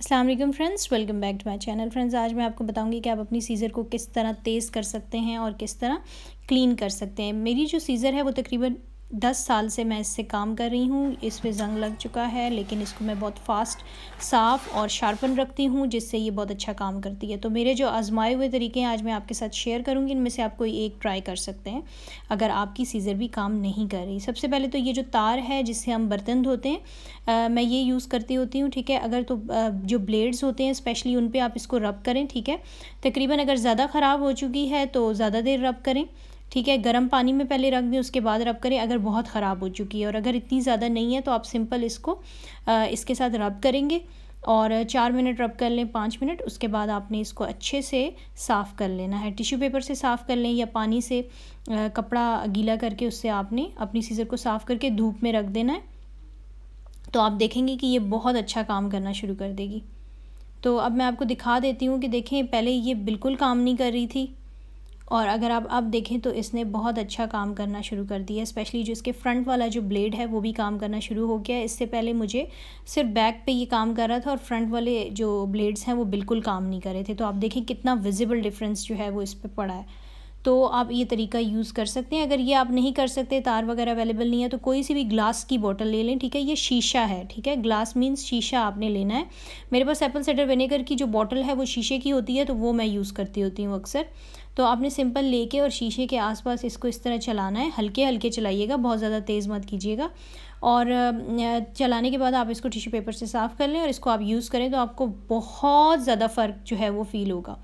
Aslam friends welcome back to my channel friends आज मैं आपको बताऊंगी कि आप अपनी सीज़र को किस तरह तेज़ कर सकते हैं और किस तरह क्लीन कर सकते हैं मेरी जो सीज़र है वो तकरीबन दस साल से मैं इससे काम कर रही हूँ इस पर जंग लग चुका है लेकिन इसको मैं बहुत फास्ट साफ़ और शार्पन रखती हूँ जिससे ये बहुत अच्छा काम करती है तो मेरे जो आजमाए हुए तरीके हैं आज मैं आपके साथ शेयर करूँगी इनमें से आप कोई एक ट्राई कर सकते हैं अगर आपकी सीज़र भी काम नहीं कर रही सबसे पहले तो ये जो तार है जिससे हम बर्तन धोते हैं आ, मैं ये यूज़ करती होती हूँ ठीक है अगर तो आ, जो ब्लेड्स होते हैं स्पेशली उन पर आप इसको रब करें ठीक है तकरीबन अगर ज़्यादा ख़राब हो चुकी है तो ज़्यादा देर रब करें ठीक है गर्म पानी में पहले रख दें उसके बाद रब करें अगर बहुत ख़राब हो चुकी है और अगर इतनी ज़्यादा नहीं है तो आप सिंपल इसको इसके साथ रब करेंगे और चार मिनट रब कर लें पाँच मिनट उसके बाद आपने इसको अच्छे से साफ़ कर लेना है टिश्यू पेपर से साफ़ कर लें या पानी से कपड़ा गीला करके उससे आपने अपनी सीज़र को साफ़ करके धूप में रख देना है तो आप देखेंगे कि ये बहुत अच्छा काम करना शुरू कर देगी तो अब मैं आपको दिखा देती हूँ कि देखें पहले ये बिल्कुल काम नहीं कर रही थी और अगर आप अब देखें तो इसने बहुत अच्छा काम करना शुरू कर दिया स्पेशली जो इसके फ्रंट वाला जो ब्लेड है वो भी काम करना शुरू हो गया इससे पहले मुझे सिर्फ बैक पे ये काम कर रहा था और फ्रंट वाले जो ब्लेड्स हैं वो बिल्कुल काम नहीं कर रहे थे तो आप देखें कितना विजिबल डिफरेंस जो है वो इस पर पड़ा है तो आप ये तरीका यूज़ कर सकते हैं अगर ये आप नहीं कर सकते तार वगैरह अवेलेबल नहीं है तो कोई सी भी ग्लास की बोतल ले लें ठीक है ये शीशा है ठीक है ग्लास मीन्स शीशा आपने लेना है मेरे पास एप्पल साइडर विनेगर की जो बॉटल है वो शीशे की होती है तो वो मैं यूज़ करती होती हूँ अक्सर तो आपने सिंपल लेके और शीशे के आसपास इसको इस तरह चलाना है हल्के हल्के चलाइएगा बहुत ज़्यादा तेज़ मत कीजिएगा और चलाने के बाद आप इसको टिश्यू पेपर से साफ़ कर लें और इसको आप यूज़ करें तो आपको बहुत ज़्यादा फ़र्क जो है वो फ़ील होगा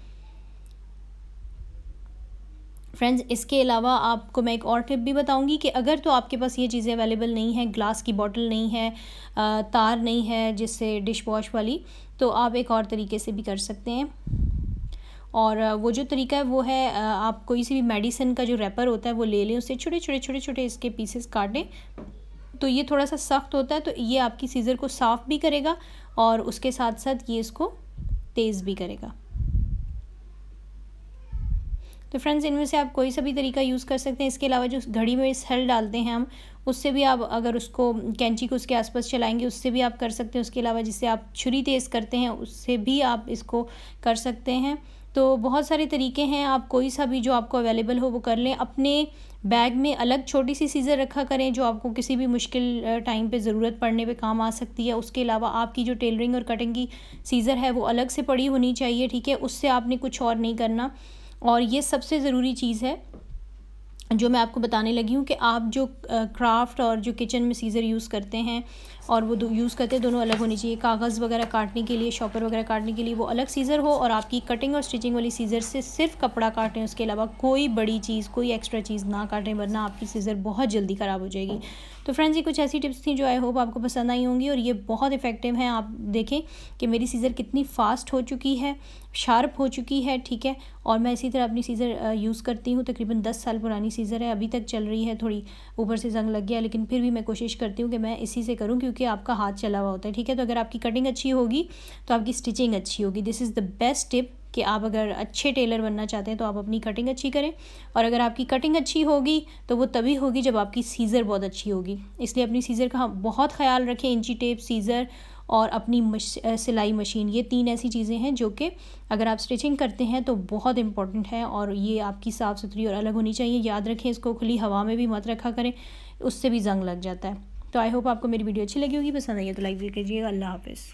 फ्रेंड्स इसके अलावा आपको मैं एक और टिप भी बताऊंगी कि अगर तो आपके पास ये चीज़ें अवेलेबल नहीं है ग्लास की बॉटल नहीं है तार नहीं है जिससे डिश वॉश वाली तो आप एक और तरीके से भी कर सकते हैं और वो जो तरीका है वो है आप कोई सी भी मेडिसिन का जो रैपर होता है वो ले लें उससे छोटे छोटे छोटे छोटे इसके पीसेस काटें तो ये थोड़ा सा सख्त होता है तो ये आपकी सीज़र को साफ़ भी करेगा और उसके साथ साथ ये इसको तेज़ भी करेगा तो फ्रेंड्स इनमें से आप कोई सा भी तरीका यूज़ कर सकते हैं इसके अलावा जो घड़ी में सेल डालते हैं हम उससे भी आप अगर उसको कैंची को उसके आसपास चलाएंगे उससे भी आप कर सकते हैं उसके अलावा जिससे आप छुरी तेज़ करते हैं उससे भी आप इसको कर सकते हैं तो बहुत सारे तरीके हैं आप कोई सा भी जो आपको अवेलेबल हो वो कर लें अपने बैग में अलग छोटी सी सीज़र रखा करें जो आपको किसी भी मुश्किल टाइम पे ज़रूरत पड़ने पे काम आ सकती है उसके अलावा आपकी जो टेलरिंग और कटिंग की सीज़र है वो अलग से पड़ी होनी चाहिए ठीक है उससे आपने कुछ और नहीं करना और ये सबसे ज़रूरी चीज़ है जो मैं आपको बताने लगी हूँ कि आप जो क्राफ्ट और जो किचन में सीज़र यूज़ करते हैं और वो यूज़ करते हैं दोनों अलग होनी चाहिए कागज़ वगैरह काटने के लिए शॉपर वगैरह काटने के लिए वो अलग सीज़र हो और आपकी कटिंग और स्टिचिंग वाली सीज़र से सिर्फ कपड़ा काटें उसके अलावा कोई बड़ी चीज़ कोई एक्स्ट्रा चीज़ ना काटें वरना आपकी सीज़र बहुत जल्दी ख़राब हो जाएगी तो फ्रेंड्स ये कुछ ऐसी टिप्स थी जो आई होप आपको पसंद आई होंगी और ये बहुत इफ़ेक्टिव हैं आप देखें कि मेरी सीज़र कितनी फ़ास्ट हो चुकी है शार्प हो चुकी है ठीक है और मैं इसी तरह अपनी सीज़र यूज़ करती हूँ तकरीबन दस साल पुरानी सीज़र है अभी तक चल रही है थोड़ी ऊपर से जंग लग गया लेकिन फिर भी मैं कोशिश करती हूँ कि मैं इसी से करूँ क्योंकि आपका हाथ चला हुआ होता है ठीक है तो अगर आपकी कटिंग अच्छी होगी तो आपकी स्टिचिंग अच्छी होगी this is the best tip कि आप अगर अच्छे टेलर बनना चाहते हैं तो आप अपनी कटिंग अच्छी करें और अगर आपकी कटिंग अच्छी होगी तो वो तभी होगी जब आपकी सीज़र बहुत अच्छी होगी इसलिए अपनी सीज़र का बहुत ख्याल रखें इंची टेप सीज़र और अपनी मश, सिलाई मशीन ये तीन ऐसी चीज़ें हैं जो कि अगर आप स्टिचिंग करते हैं तो बहुत इंपॉर्टेंट है और ये आपकी साफ़ सुथरी और अलग होनी चाहिए याद रखें इसको खुली हवा में भी मत रखा करें उससे भी जंग लग जाता है तो आई होप आपको मेरी वीडियो अच्छी लगी होगी पसंद आई है तो लाइक भी कीजिएगा अल्लाह हाफिज़